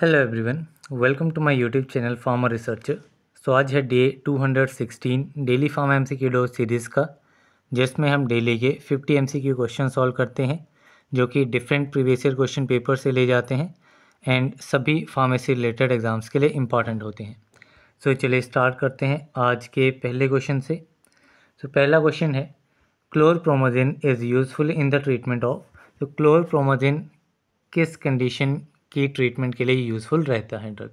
Hello everyone welcome to my YouTube channel pharma research so आज है day 216 daily pharma MCQ dose series का जिसमें हम daily के 50 एमसीक्यू क्वेश्चन सॉल्व करते हैं जो कि different previous year question paper से ले जाते हैं एंड सभी फार्मेसी रिलेटेड एग्ज़ाम्स के लिए इंपॉर्टेंट होते हैं सो so, चलिए स्टार्ट करते हैं आज के पहले क्वेश्चन से सो so, पहला क्वेश्चन है chlorpromazine is useful in the treatment of तो क्लोरप्रोमोजिन किस कंडीशन की ट्रीटमेंट के लिए यूज़फुल रहता है drug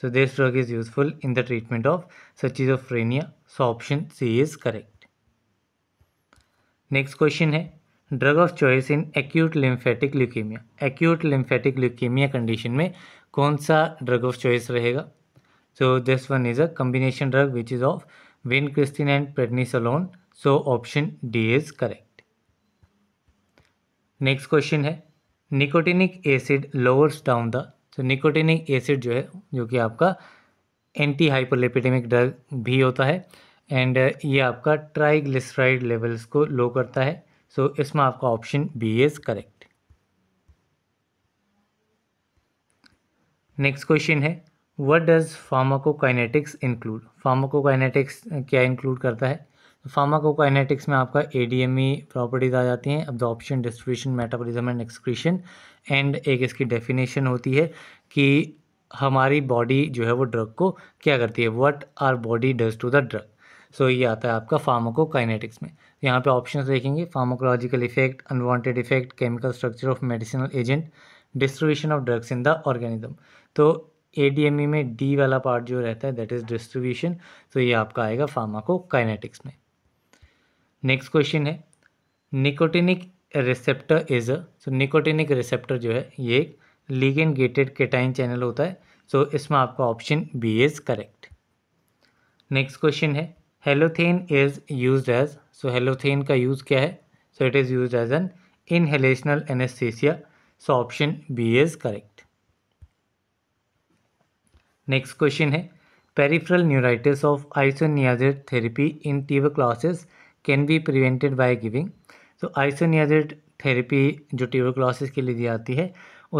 so this drug is useful in the treatment of schizophrenia so option C is correct next question है drug of choice in acute lymphatic leukemia acute lymphatic leukemia condition में कौन सा drug of choice रहेगा so this one is a combination drug which is of vincristine and prednisolone so option D is correct next question है nicotinic acid lowers down the तो nicotinic acid जो है जो कि आपका anti hypolipidaemic drug भी होता है एंड uh, ये आपका ट्राइग्लिसराइड लेवल्स को लो करता है सो so, इसमें आपका option B is correct next question है what does pharmacokinetics include pharmacokinetics क्या इंक्लूड करता है फार्माकोकाइनेटिक्स में आपका ए प्रॉपर्टीज़ e आ जाती हैं absorption distribution metabolism and excretion and एक इसकी डेफिनेशन होती है कि हमारी बॉडी जो है वो ड्रग को क्या करती है what are body does to the drug so ये आता है आपका फार्माकोकाइनेटिक्स में यहाँ पे ऑप्शंस देखेंगे pharmacological effect unwanted effect chemical structure of medicinal agent distribution of drugs in the organism तो ए e में डी वाला पार्ट जो रहता है दैट इज़ डिस्ट्रीब्यूशन तो ये आपका आएगा फार्माकोकाइनेटिक्स में नेक्स्ट क्वेश्चन है nicotinic receptor is so nicotinic receptor जो है ये एक लीगन गेटेड केटाइन चैनल होता है सो so, इसमें आपका option B is correct next question है halothane is use as so halothane का यूज़ क्या है so it is use as an inhalational anaesthesia so option B is correct next question है peripheral neuritis of isoniazid therapy in tuberculosis can be prevented by giving तो isoniazid therapy जो tuberculosis के लिए दी जाती है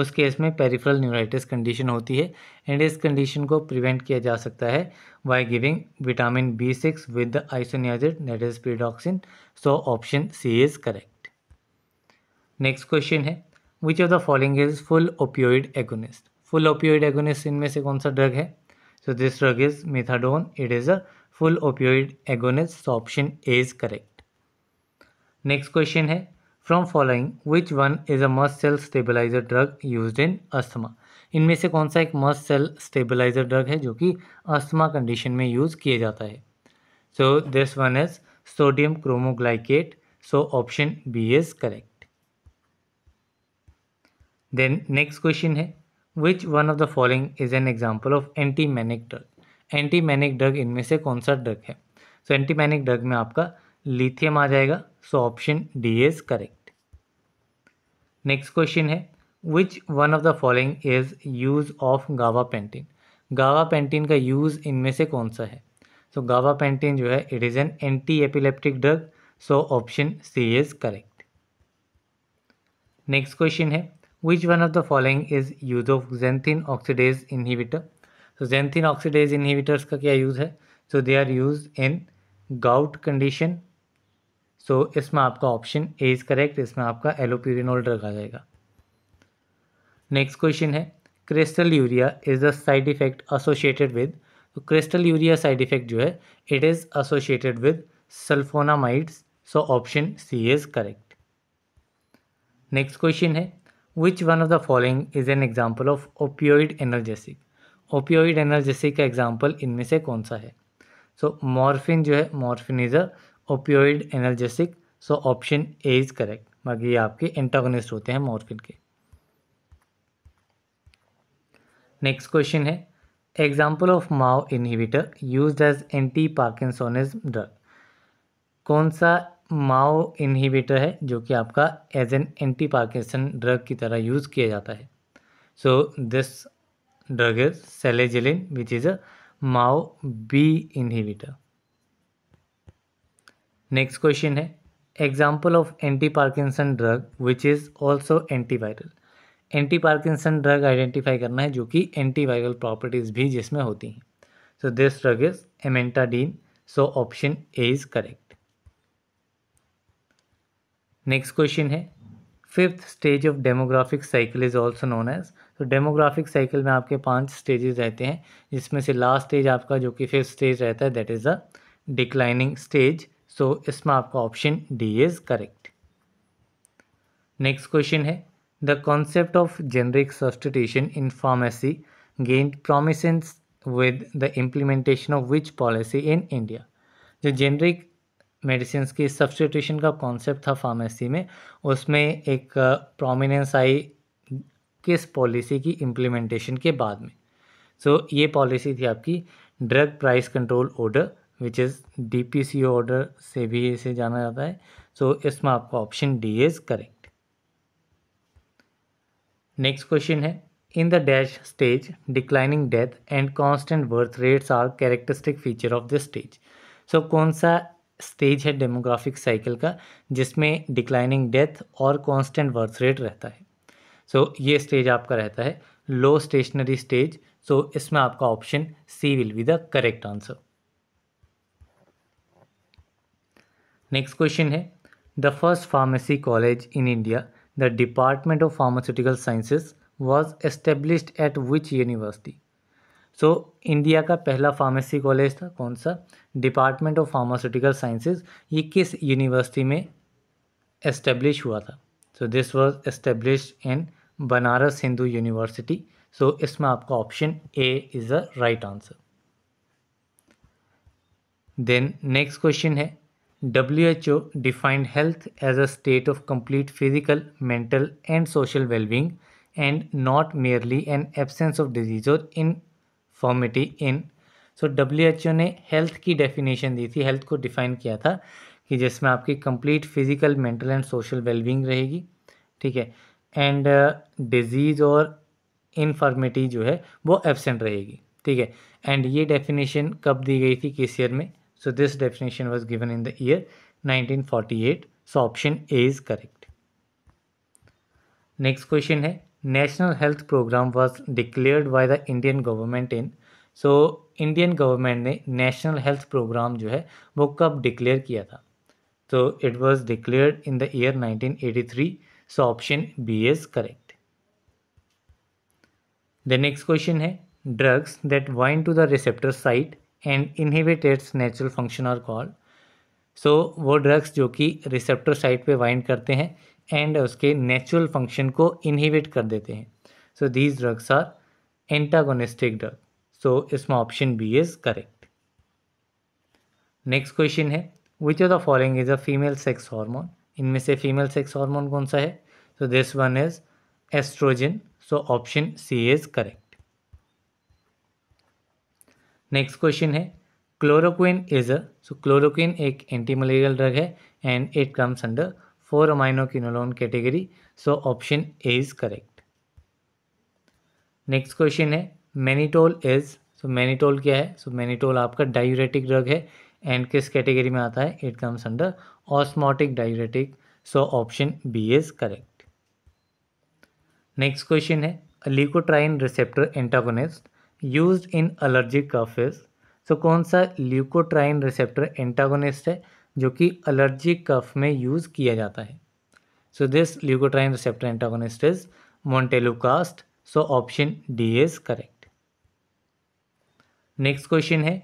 उस case में peripheral neuritis condition होती है एंड इस कंडीशन को प्रिवेंट किया जा सकता है by giving vitamin B six with the isoniazid net is pyridoxine so option C is correct next question है which of the following is full opioid agonist full opioid agonist इनमें से कौन सा ड्रग है so this drug is methadone it is a full opioid agonist option A is correct next question है from following which one is a mast cell stabilizer drug use in asthma इनमें से कौन सा एक must cell stabilizer drug है जो कि asthma condition में यूज़ किया जाता है so this one is sodium cromoglycate so option B is correct then next question है which one of the following is an example of anti manic drug anti manic drug इनमें से कौन सा drug है so anti manic drug में आपका lithium आ जाएगा so option D is correct next question है which one of the following is use of gabapentin gabapentin का यूज इनमें से कौन सा है सो गावा पेंटिन जो है it is an anti epileptic drug so option C is correct next question है which one of the following is use of xanthine oxidase inhibitor तो जेंथिन ऑक्सीडेज इनहिबिटर्स का क्या यूज़ है so they are use in gout condition सो इसमें आपका option A is correct इसमें आपका एलोपिरिनोल ड्रग आ जाएगा नेक्स्ट क्वेश्चन है crystalluria is the side effect associated with तो क्रिस्टल यूरिया साइड इफेक्ट जो है it is associated with sulphonamides so option C is correct next question है which one of the following is an example of opioid analgesic opioid analgesic का example इनमें से कौन सा है सो मॉर्फिन जो है morphine is a opioid analgesic so option A is correct बाकी ये आपके एंटागोनिस्ट होते हैं मॉर्फिन के नेक्स्ट क्वेश्चन है example of MAO inhibitor use as anti parkinsonism drug कौन सा माओ इनहिबिटर है जो कि आपका as an anti parkinson drug की तरह यूज़ किया जाता है so this drug is salicylic which is a MAO-B inhibitor. Next question है example of anti-Parkinson drug which is also antiviral. Antiparkinson drug identify करना है जो कि एंटीवायरल प्रॉपर्टीज़ भी जिसमें होती हैं so this drug is amantadine so option A is correct next question है fifth stage of demographic cycle is also known as तो डेमोग्राफिक साइकिल में आपके पांच स्टेजेस रहते हैं जिसमें से लास्ट स्टेज आपका जो कि फिफ्थ स्टेज रहता है that is the declining stage so इसमें आपका option D is correct next question है the concept of generic substitution in pharmacy gained prominence with the implementation of which policy in India जो generic medicine की substitution का concept था pharmacy में उसमें एक प्रोमिनेंस uh, आई किस पॉलिसी की इम्प्लीमेंटेशन के बाद में सो so, ये पॉलिसी थी आपकी drug price control order which is D P C order से भी इसे जाना जाता है सो so, इसमें आपका option D is correct next question है in the dash stage declining death and constant birth rates are characteristic feature of the stage so कौन सा स्टेज है डेमोग्राफिक साइकिल का जिसमें डिक्लाइनिंग डेथ और कॉन्स्टेंट बर्थ रेट रहता है so so, ये स्टेज आपका रहता है लो स्टेशनरी स्टेज सो इसमें आपका option C will be the correct answer next question है the first pharmacy college in India the department of pharmaceutical sciences was established at which university so India का पहला pharmacy college था कौन सा department of pharmaceutical sciences ये किस university में establish हुआ था so this was establish in Banaras Hindu University so इसमें आपका option A is a right answer then next question है W H O defined health as a state of complete physical mental and social wellbeing not merely an absence of disease और इन फॉर्मिटी इन so W H ओ ने health की definition दी थी health को define किया था कि जिसमें आपकी complete physical mental and social wellbeing रहेगी ठीक है एंड डिजीज़ uh, और इनफॉर्मिटी जो है वो एबसेंट रहेगी ठीक है एंड ये डेफिनेशन कब दी गई थी किस ईयर में so this definition was given in the year 1948 so option A is correct next question है national health program was declared by the Indian government in so Indian government ने national health program जो है वो कब declare किया था तो it was declare in the year 1983 so option B is correct the next question है drugs that वाइन to the receptor site and इनहिबिटेड्स natural function are called so वो ड्रग्स जो कि रिसेप्टर साइट पे वाइंड करते हैं एंड उसके natural function को इनहिबिट कर देते हैं so these drugs are antagonistic drug so इसमें option B is correct next question है which of the following is a female sex hormone इनमें से फीमेल सेक्स हॉर्मोन कौन सा है so this one is oestrogen so option C is correct next question है chloroquine is a so chloroquine एक anti malarial drug है and it comes under four aminoquinoline category so option A is correct next question है mannitol is so mannitol क्या है so so, mannitol आपका diuretic drug है and किस category में आता है it comes under osmotic diuretic so option B is correct next question है leukotriene receptor antagonist use in allergic coughs so कौन सा ल्यूकोट्राइन रिसेप्टर एंटागोनिस्ट है जो कि अलर्जिक कफ में यूज़ किया जाता है so this leukotriene receptor antagonist is montelukast so option D is correct next question है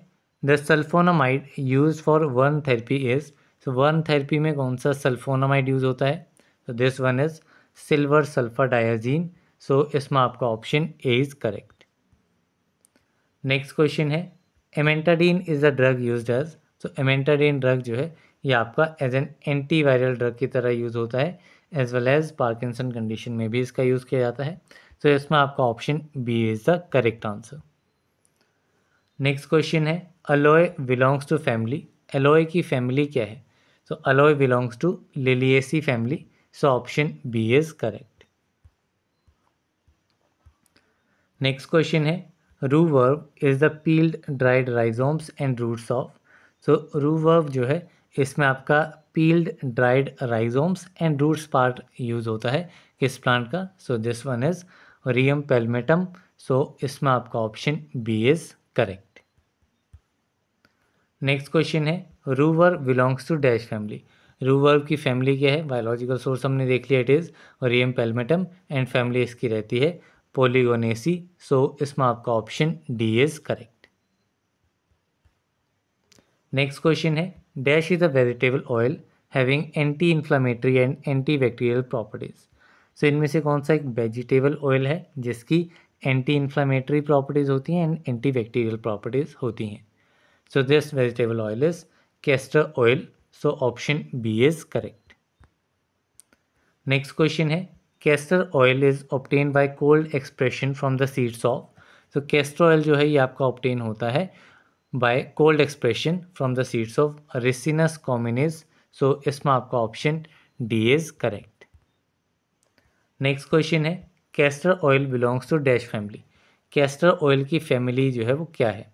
the sulphonamide use for burn therapy is so burn therapy में कौन सा सल्फोनामाइड यूज होता है तो this one is silver sulphadiazine so इसमें आपका option A is correct next question है amantadine is a drug use as so amantadine drug जो है ये आपका एज एन एंटीवायरल ड्रग की तरह यूज़ होता है as well as Parkinson condition में भी इसका यूज़ किया जाता है तो so इसमें आपका option B is the correct answer next question है alloy belongs to family alloy की फैमिली क्या है सो alloy belongs to Liliaceae family so option B is correct next question है रू verve is the peeled dried rhizomes and roots of सो रू verve जो है इसमें आपका peeled dried rhizomes and roots part use होता है किस प्लांट का सो दिस वन इज रियम पेलमेटम सो इसमें आपका option B is correct next question है rover belongs to dash family rover की फैमिली क्या है बायोलॉजिकल सोर्स हमने देख लिया इट इज़ और रियम पेलमेटम एंड फैमिली इसकी रहती है पोलिगोनेसी सो इसमें आपका option D is correct next question है dash is a vegetable oil having anti inflammatory and anti bacterial properties so इनमें से कौन सा एक वेजिटेबल ऑयल है जिसकी एंटी इन्फ्लामेटरी प्रॉपर्टीज़ होती हैं एंड एंटी बैक्टीरियल प्रॉपर्टीज़ होती हैं So this vegetable oil is castor oil. So option B is correct. Next question hai castor oil is obtained by cold expression from the seeds of. So castor oil jo hai ye aapka obtain hota hai by cold expression from the seeds of Ricinus communis. So इसमें aapka option D is correct. next question hai castor oil belongs to dash family castor oil की family जो है वो क्या है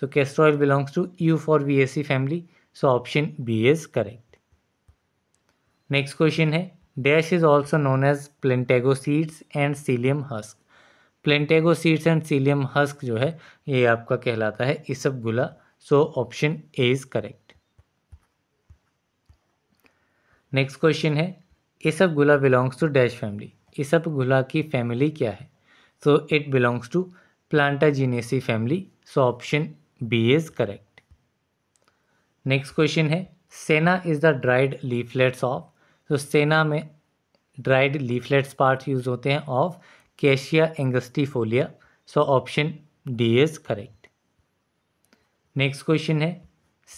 So castor oil belongs to U for VAC family. So option B is correct. Next question hai dash is also known as plantago seeds and psyllium husk. Plantago seeds and psyllium husk जो है ये आपका कहलाता है इसबगुला so option a is correct next question है गुला belongs to dash family गुला की फैमिली क्या है so it belongs to Plantaginaceae family so option B is correct next question है senna is the dried leaflets of तो senna में dried leaflets part use होते हैं of Cassia angustifolia so option D is correct next question है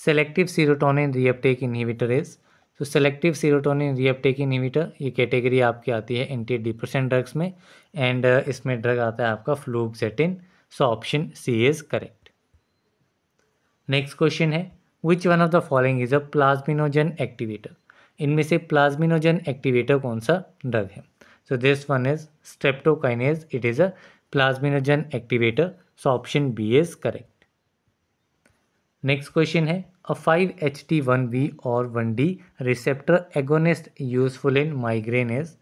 selective serotonin reuptake inhibitor is तो selective serotonin reuptake inhibitor ये category आपकी आती है एंटी डिप्रेशन ड्रग्स में एंड uh, इसमें ड्रग आता है आपका फ्लूक्सेटिन so option C is correct next question है which one of the following is a plasminogen activator इनमें से प्लाज्मिनोजन एक्टिवेटर कौन सा ड्रग है so this one is streptokinase it is a plasminogen activator so option B is correct next question है a five H T one B और one D receptor agonist useful in migraine is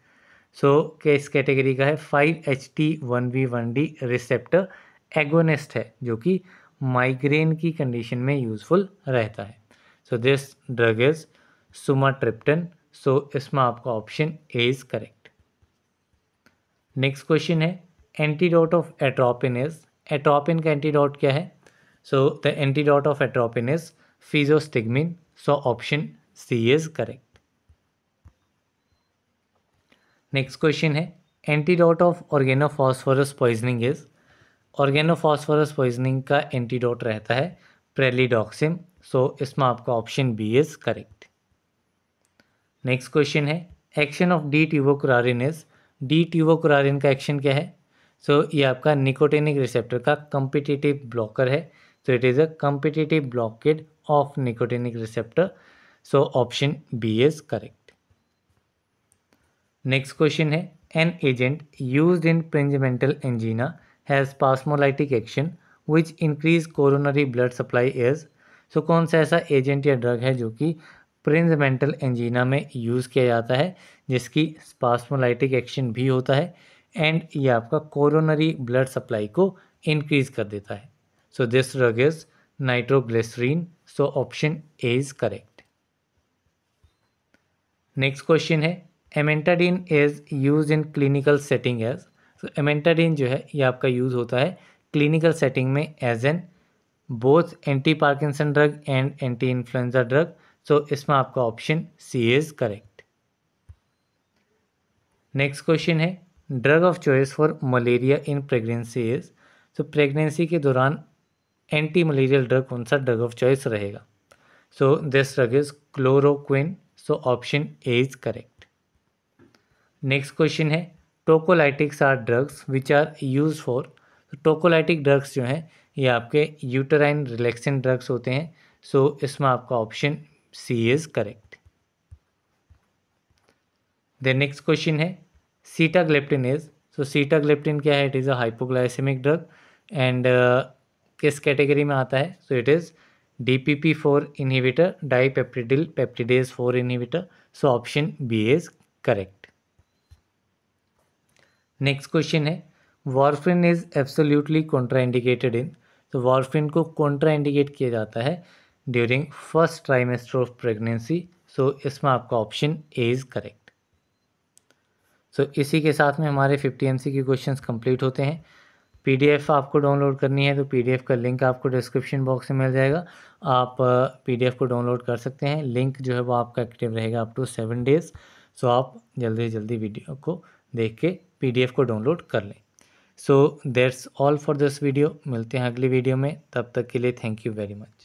so किस category का है five H T one B one D receptor agonist है जो कि migraine की condition में यूज़फुल रहता है so this drug is sumatriptan so इसमें आपका option A is correct next question है antidote of atropine is atropine का एंटीडोट क्या है so the antidote of atropine is physostigmine so option C is correct next question है antidote of organophosphorus poisoning is organophosphorus poisoning का antidote रहता है pralidoxime so इसमें आपका option B is correct next question है action of D tubocurarine is D tubocurarine का action क्या है सो so, ये आपका निकोटेनिक रिसेप्टर का कम्पिटिटिव ब्लॉकर है so it is a competitive blockade of nicotinic receptor so option B is correct next question है an agent use in Prinzmetal angina has spasmolytic action which increase coronary blood supply as so कौन सा ऐसा agent या drug है जो कि Prince mental एंजीना में use किया जाता है जिसकी स्पास्मोलाइटिक एक्शन भी होता है एंड ये आपका कोरोनरी ब्लड सप्लाई को इंक्रीज कर देता है so this drug is nitroglycerin so option A is correct next question है amantadine is use in clinical setting as तो एमेंटाडिन जो है ये आपका यूज़ होता है क्लिनिकल सेटिंग में as an both anti Parkinson drug and anti influenza drug so इसमें आपका option C is correct next question है drug of choice for malaria in pregnancy is तो प्रेगनेंसी के दौरान एंटी मलेरियल ड्रग कौन सा drug of choice रहेगा so this drug is chloroquine so option A is correct next question है tocolytics are drugs which are use for tocolytic drugs तो जो हैं ये आपके यूटराइन रिलैक्सेंट ड्रग्स होते हैं सो so, इसमें आपका option C is correct then next question है सीटाग्लेप्टिन इज सो सीटाग्लेप्टिन क्या है it is a hypoglycaemic drug and किस कैटेगरी में आता है so it is D P P four inhibitor peptidyl peptidase four inhibitor so option B is correct next question है warfarin is absolutely contraindicated in तो warfarin को contraindicate किया जाता है during first trimester of pregnancy so इसमें आपका option A is correct so इसी के साथ में हमारे फिफ्टी एम सी के क्वेश्चन कंप्लीट होते हैं पीडीएफ आपको डाउनलोड करनी है तो पीडीएफ का लिंक आपको डिस्क्रिप्शन बॉक्स में मिल जाएगा आप पीडीएफ uh, को डाउनलोड कर सकते हैं लिंक जो है वो आपका एक्टिव रहेगा up to seven days so आप जल्दी से जल्दी वीडियो को देख के पीडीएफ को डाउनलोड कर लें so that's all for this video मिलते हैं अगली वीडियो में तब तक के लिए थैंक यू वेरी मच